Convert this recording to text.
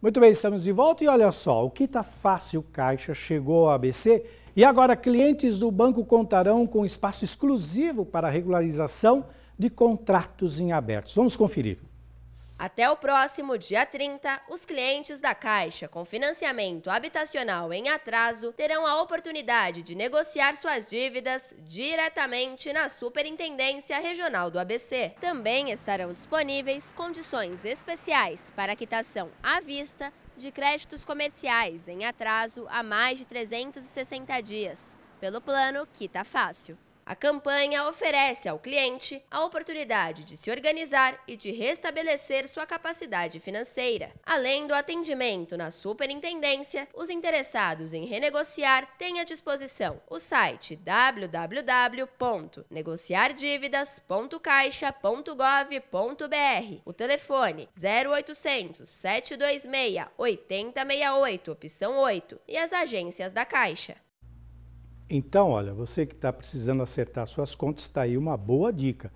Muito bem, estamos de volta e olha só, o Quita tá Fácil Caixa chegou ao ABC e agora clientes do banco contarão com espaço exclusivo para regularização de contratos em abertos. Vamos conferir. Até o próximo dia 30, os clientes da Caixa com financiamento habitacional em atraso terão a oportunidade de negociar suas dívidas diretamente na Superintendência Regional do ABC. Também estarão disponíveis condições especiais para quitação à vista de créditos comerciais em atraso a mais de 360 dias, pelo plano Quita Fácil. A campanha oferece ao cliente a oportunidade de se organizar e de restabelecer sua capacidade financeira. Além do atendimento na superintendência, os interessados em renegociar têm à disposição o site www.negociardívidas.caixa.gov.br, o telefone 0800 726 8068, opção 8, e as agências da Caixa. Então, olha, você que está precisando acertar suas contas, está aí uma boa dica.